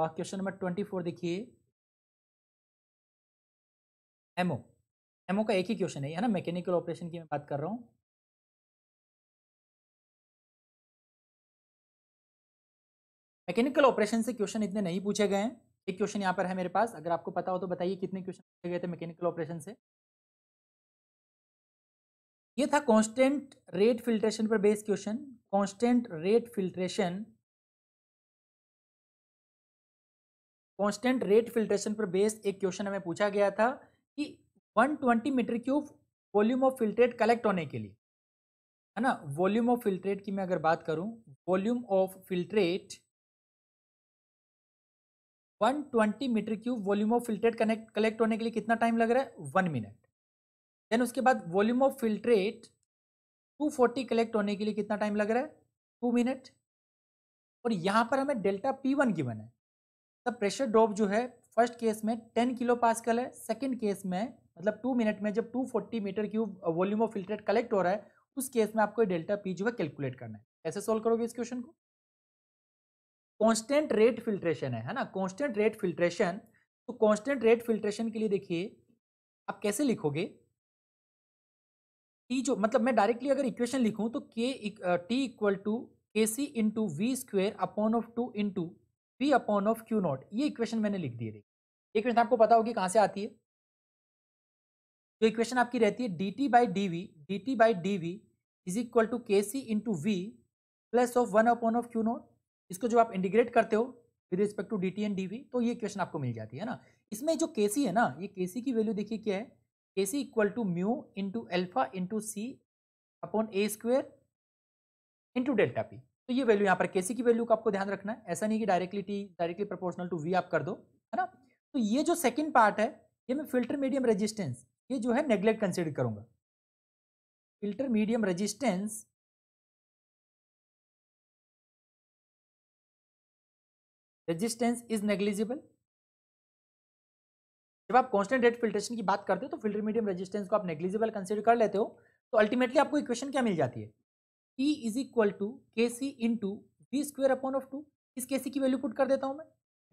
question number twenty four देखिए एमओ एमओ का एक ही क्वेश्चन है ना मैकेनिकल ऑपरेशन की मैं बात कर रहा हूँ मैकेनिकल ऑपरेशन से क्वेश्चन इतने नहीं पूछे गए हैं एक क्वेश्चन यहाँ पर है मेरे पास अगर आपको पता हो तो बताइए कितने क्वेश्चन पूछे गए थे मैकेनिकल ऑपरेशन से ये था कांस्टेंट रेट फिल्ट्रेशन पर based question constant rate filtration constant rate filtration पर बेस्ड एक क्वेश्चन हमें पूछा गया था कि 120 metre cube volume of filtrate collect होने के लिए है ना वॉल्यूम ऑफ फिल्ट्रेट की मैं अगर बात करूं volume of filtrate 120 metre cube volume of filtrate connect collect होने के लिए कितना टाइम लग रहा है वन मिनट देन उसके बाद वॉल्यूम ऑफ फिल्ट्रेट 240 कलेक्ट होने के लिए कितना टाइम लग रहा है टू मिनट और यहाँ पर हमें डेल्टा पी वन गिवन है तब प्रेशर ड्रॉप जो है फर्स्ट केस में टेन किलो पास्कल है सेकेंड केस में मतलब टू मिनट में जब two forty metre cube volume of filtrate collect हो रहा है उस केस में आपको डेल्टा पी जो है कैलकुलेट करना है कैसे सोल्व करोगे इस क्वेश्चन को कॉन्स्टेंट रेट फिल्ट्रेशन है है ना कॉन्स्टेंट रेट फिल्ट्रेशन तो कॉन्स्टेंट रेट फिल्ट्रेशन के लिए देखिए आप कैसे लिखोगे टी जो मतलब मैं डायरेक्टली अगर इक्वेशन लिखूं तो के T equal to K C into V square upon of two into P upon of Q nought ये इक्वेशन मैंने लिख दी है देखिए इक्वेशन आपको पता होगी कहाँ से आती है जो इक्वेशन आपकी रहती है D T by D V D T by D V is equal to K C into V plus of one upon of Q nought इसको जो आप इंटीग्रेट करते हो with respect to D T and D V तो ये equation आपको मिल जाती है ना इसमें जो के सी है ना ये के सी की वैल्यू देखिए क्या है K C equal to mu into alpha into C upon A square into delta P तो ये वैल्यू यहाँ पर केसी की वैल्यू का आपको ध्यान रखना है ऐसा नहीं कि directly T directly proportional to V आप कर दो है ना तो ये जो सेकंड पार्ट है ये मैं फिल्टर मीडियम रेजिस्टेंस ये जो है नेग्लेक्ट कंसिडर करूंगा filter medium resistance resistance is negligible जब आप कॉन्स्टेंट रेट फिल्ट्रेशन की बात करते हो तो फिल्टर मीडियम रेजिस्टेंस को आप नेग्लिजिबल कंसिडर कर लेते हो तो अल्टीमेटली आपको इक्वेशन क्या मिल जाती है T is equal to K C into V square upon of two इस के सी की वैल्यू पुट कर देता हूँ मैं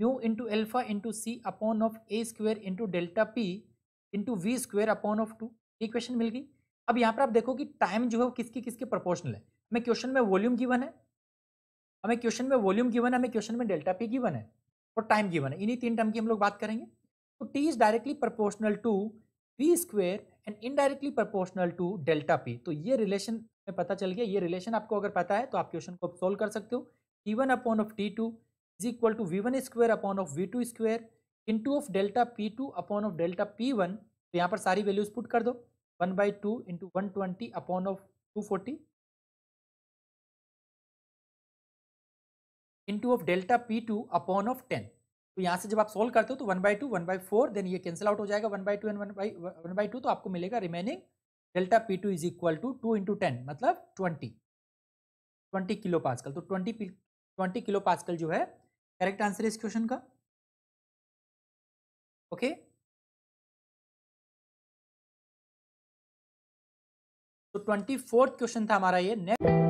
mu into alpha into C upon of A square into delta P into V square upon of two ये question मिल गई अब यहाँ पर आप देखो कि टाइम जो है वो किसके किसके प्रोपोर्शनल है हमें क्वेश्चन में वॉल्यूम गिवन है हमें क्वेश्चन में वॉल्यूम गिवन है हमें क्वेश्चन में डेल्टा पी गिवन है और टाइम गिवन है इन्हीं तीन टर्म की हम लोग बात करेंगे तो T is directly proportional to P square and indirectly proportional to delta P तो ये रिलेशन में पता चल गया ये रिलेशन आपको अगर पता है तो आप क्वेश्चन को सोल्व कर सकते हो T one upon of T two is equal to V one square upon of V two in into of delta P two upon of delta P one तो यहाँ पर सारी वैल्यूज पुट कर दो one by two into one twenty upon of two forty into of delta P two upon of ten तो यहाँ से जब आप सोल्व करते हो तो one by two one by four then ये कैंसिल आउट हो जाएगा one by two and one by one by two तो आपको मिलेगा remaining delta P two is equal to two into ten मतलब ट्वेंटी ट्वेंटी किलो पास्कल तो twenty twenty kilo pascal जो है करेक्ट आंसर है इस क्वेश्चन का ओके तो ट्वेंटी फोर्थ क्वेश्चन था हमारा ये नेक्स्ट